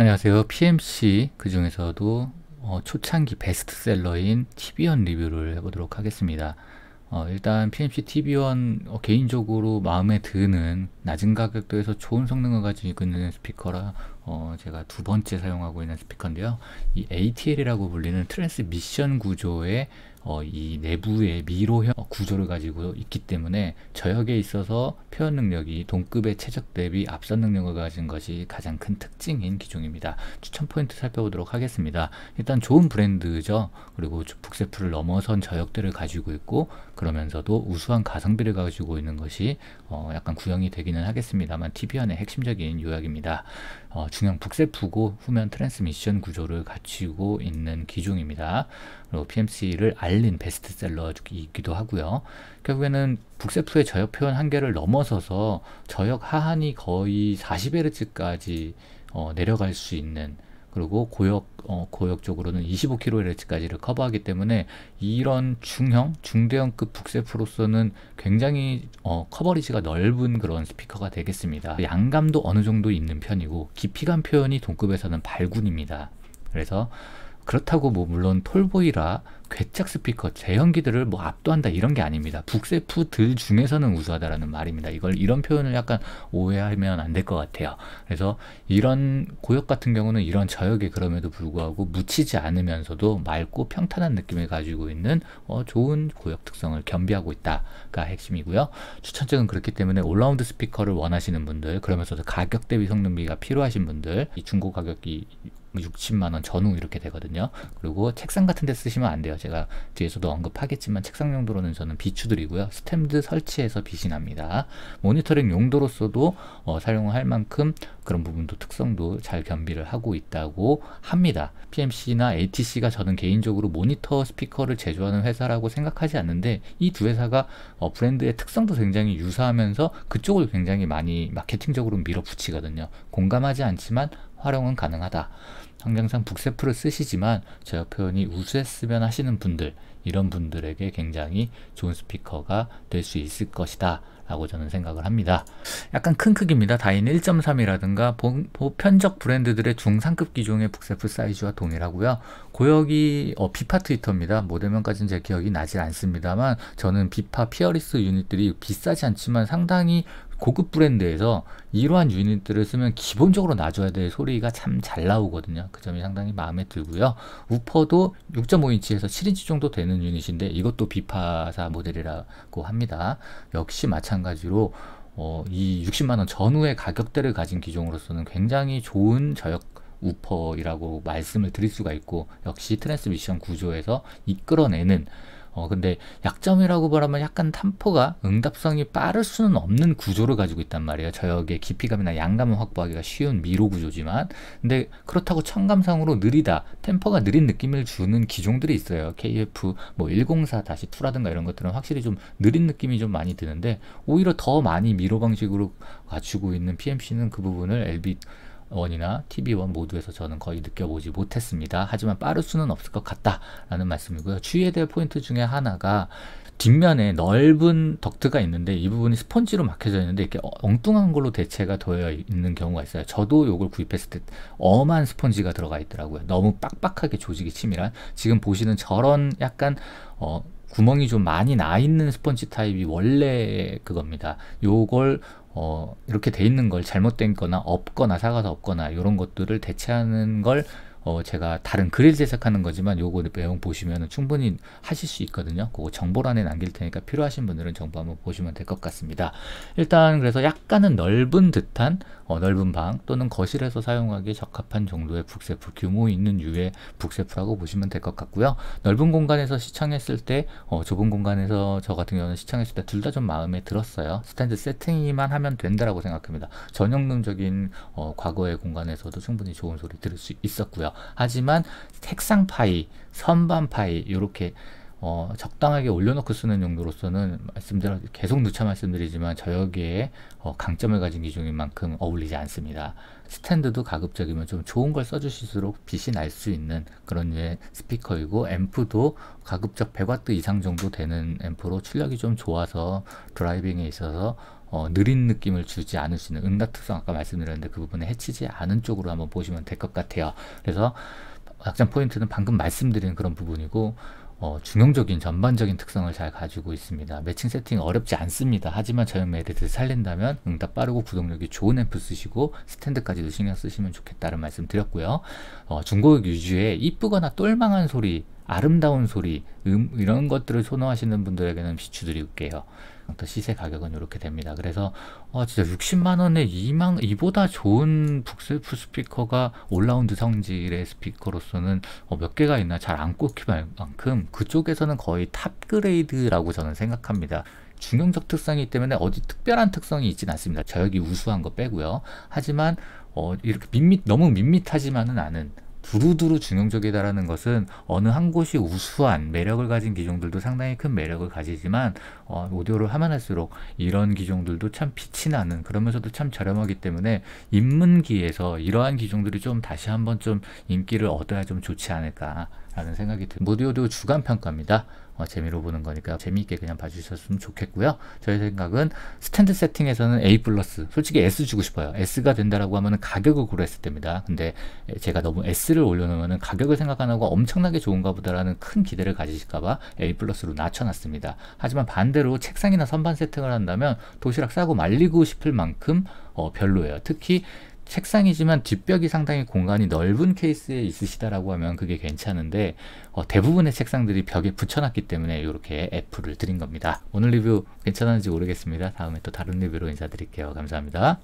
안녕하세요. PMC 그 중에서도 어, 초창기 베스트셀러인 TB1 리뷰를 해보도록 하겠습니다. 어, 일단 PMC TB1 어, 개인적으로 마음에 드는 낮은 가격대에서 좋은 성능을 가지고 있는 스피커라 어, 제가 두 번째 사용하고 있는 스피커인데요. 이 ATL이라고 불리는 트랜스미션 구조의 어, 이 내부의 미로형 구조를 가지고 있기 때문에 저역에 있어서 표현 능력이 동급의 최적 대비 앞선 능력을 가진 것이 가장 큰 특징인 기종입니다. 추천 포인트 살펴보도록 하겠습니다. 일단 좋은 브랜드죠. 그리고 북세프를 넘어선 저역들을 가지고 있고 그러면서도 우수한 가성비를 가지고 있는 것이 어, 약간 구형이 되기는 하겠습니다만 TV안의 핵심적인 요약입니다. 어, 중형 북세프고 후면 트랜스미션 구조를 갖추고 있는 기종입니다. 그리고 PMC를 알린 베스트셀러이기도 하고요. 결국에는 북세프의 저역 표현 한계를 넘어서서 저역 하한이 거의 40Hz까지 어, 내려갈 수 있는 그리고 고역 어, 고역 쪽으로는 25kHz까지를 커버하기 때문에 이런 중형 중대형급 북세프로서는 굉장히 어, 커버리지가 넓은 그런 스피커가 되겠습니다. 양감도 어느 정도 있는 편이고 깊이감 표현이 동급에서는 발군입니다. 그래서 그렇다고 뭐 물론 톨보이라 괴짝 스피커 재현기들을뭐 압도한다 이런 게 아닙니다. 북세프들 중에서는 우수하다라는 말입니다. 이걸 이런 표현을 약간 오해하면 안 될 것 같아요. 그래서 이런 고역 같은 경우는 이런 저역에 그럼에도 불구하고 묻히지 않으면서도 맑고 평탄한 느낌을 가지고 있는 어, 좋은 고역 특성을 겸비하고 있다가 핵심이고요. 추천적은 그렇기 때문에 올라운드 스피커를 원하시는 분들 그러면서도 가격 대비 성능비가 필요하신 분들 이 중고 가격이 60만원 전후 이렇게 되거든요. 그리고 책상 같은 데 쓰시면 안 돼요. 제가 뒤에서도 언급하겠지만 책상 용도로는 저는 비추드리고요. 스탠드 설치해서 빛이 납니다. 모니터링 용도로서도 어, 사용할 만큼 그런 부분도 특성도 잘 겸비를 하고 있다고 합니다. PMC나 ATC가 저는 개인적으로 모니터 스피커를 제조하는 회사라고 생각하지 않는데 이 두 회사가 어, 브랜드의 특성도 굉장히 유사하면서 그쪽을 굉장히 많이 마케팅적으로 밀어붙이거든요. 공감하지 않지만 활용은 가능하다. 환경상 북세프를 쓰시지만 제어 표현이 우수했으면 하시는 분들 이런 분들에게 굉장히 좋은 스피커가 될 수 있을 것이다 라고 저는 생각을 합니다. 약간 큰 크기입니다. 다인 1.3이라든가 보편적 브랜드들의 중상급 기종의 북세프 사이즈와 동일하고요. 고역이 어, 비파 트위터입니다. 모델명까지는 제 기억이 나질 않습니다만 저는 비파 피어리스 유닛들이 비싸지 않지만 상당히 고급 브랜드에서 이러한 유닛들을 쓰면 기본적으로 놔줘야 될 소리가 참 잘 나오거든요. 그 점이 상당히 마음에 들고요. 우퍼도 6.5인치에서 7인치 정도 되는 유닛인데 이것도 비파사 모델이라고 합니다. 역시 마찬가지로 어, 이 60만원 전후의 가격대를 가진 기종으로서는 굉장히 좋은 저역 우퍼이라고 말씀을 드릴 수가 있고 역시 트랜스미션 구조에서 이끌어내는 어, 근데 약점이라고 말하면 약간 탐포가 응답성이 빠를 수는 없는 구조를 가지고 있단 말이에요. 저역의 깊이감이나 양감을 확보하기가 쉬운 미로 구조지만 근데 그렇다고 청감상으로 느리다, 템퍼가 느린 느낌을 주는 기종들이 있어요. KF 뭐 104-2라든가 이런 것들은 확실히 좀 느린 느낌이 좀 많이 드는데 오히려 더 많이 미로 방식으로 갖추고 있는 PMC는 그 부분을 LB 원이나 TV1 모두에서 저는 거의 느껴보지 못했습니다. 하지만 빠를 수는 없을 것 같다라는 말씀이고요. 주의해야 될 포인트 중에 하나가 뒷면에 넓은 덕트가 있는데 이 부분이 스펀지로 막혀져 있는데 이렇게 엉뚱한 걸로 대체가 되어 있는 경우가 있어요. 저도 이걸 구입했을 때 엄한 스펀지가 들어가 있더라고요. 너무 빡빡하게 조직이 치밀한 지금 보시는 저런 약간 어, 구멍이 좀 많이 나 있는 스펀지 타입이 원래 그겁니다. 요걸 어, 이렇게 돼 있는 걸 잘못된 거나 없거나 사가서 없거나 이런 것들을 대체하는 걸 어, 제가 다른 그릴 제작하는 거지만 요거 내용 보시면 충분히 하실 수 있거든요. 그거 정보란에 남길 테니까 필요하신 분들은 정보 한번 보시면 될 것 같습니다. 일단 그래서 약간은 넓은 듯한 어, 넓은 방 또는 거실에서 사용하기 에 적합한 정도의 북세프 규모 있는 유의 북세프라고 보시면 될 것 같고요. 넓은 공간에서 시청했을 때 어, 좁은 공간에서 저 같은 경우는 시청했을 때 둘 다 좀 마음에 들었어요. 스탠드 세팅만 이 하면 된다라고 생각합니다. 전형론적인 어, 과거의 공간에서도 충분히 좋은 소리 들을 수 있었고요. 하지만 색상 파이, 선반 파이 이렇게 어, 적당하게 올려놓고 쓰는 용도로서는 말씀드려 계속 누차 말씀드리지만 저역에 어, 강점을 가진 기종인 만큼 어울리지 않습니다. 스탠드도 가급적이면 좀 좋은 걸 써주실수록 빛이 날 수 있는 그런 류의 스피커이고 앰프도 가급적 100W 이상 정도 되는 앰프로 출력이 좀 좋아서 드라이빙에 있어서 어, 느린 느낌을 주지 않을 수 있는 응답 특성 아까 말씀드렸는데 그 부분에 해치지 않은 쪽으로 한번 보시면 될 것 같아요. 그래서 약점 포인트는 방금 말씀드린 그런 부분이고 어, 중형적인 전반적인 특성을 잘 가지고 있습니다. 매칭 세팅 어렵지 않습니다. 하지만 저형 메리트를 살린다면 응답 빠르고 구동력이 좋은 앰프 쓰시고 스탠드까지도 신경 쓰시면 좋겠다는 말씀 드렸고요. 어, 중고급 주에 이쁘거나 똘망한 소리 아름다운 소리, 음, 이런 것들을 선호하시는 분들에게는 비추드릴게요. 또 시세 가격은 이렇게 됩니다. 그래서 어, 진짜 60만 원에 이만 이보다 좋은 북셀프 스피커가 올라운드 성질의 스피커로서는 어, 몇 개가 있나 잘 안 꼽힐 만큼 그쪽에서는 거의 탑 그레이드라고 저는 생각합니다. 중형적 특성이기 때문에 어디 특별한 특성이 있진 않습니다. 저역이 우수한 거 빼고요. 하지만 어, 이렇게 밋밋 너무 밋밋하지만은 않은 두루두루 중용적이다라는 것은 어느 한 곳이 우수한 매력을 가진 기종들도 상당히 큰 매력을 가지지만 어, 오디오를 하면 할수록 이런 기종들도 참 빛이 나는 그러면서도 참 저렴하기 때문에 입문기에서 이러한 기종들이 좀 다시 한번 좀 인기를 얻어야 좀 좋지 않을까 라는 생각이 듭니다. 무료도 주간 평가입니다. 어, 재미로 보는 거니까 재미있게 그냥 봐주셨으면 좋겠고요. 저희 생각은 스탠드 세팅에서는 A 플러스, 솔직히 S 주고 싶어요. S가 된다라고 하면은 가격을 고려했을 때입니다. 근데 제가 너무 S를 올려놓으면은 가격을 생각 안 하고 엄청나게 좋은가 보다라는 큰 기대를 가지실까봐 A 플러스로 낮춰놨습니다. 하지만 반대로 책상이나 선반 세팅을 한다면 도시락 싸고 말리고 싶을 만큼 어, 별로예요. 특히 책상이지만 뒷벽이 상당히 공간이 넓은 케이스에 있으시다라고 하면 그게 괜찮은데 어, 대부분의 책상들이 벽에 붙여놨기 때문에 이렇게 애플을 드린 겁니다. 오늘 리뷰 괜찮았는지 모르겠습니다. 다음에 또 다른 리뷰로 인사드릴게요. 감사합니다.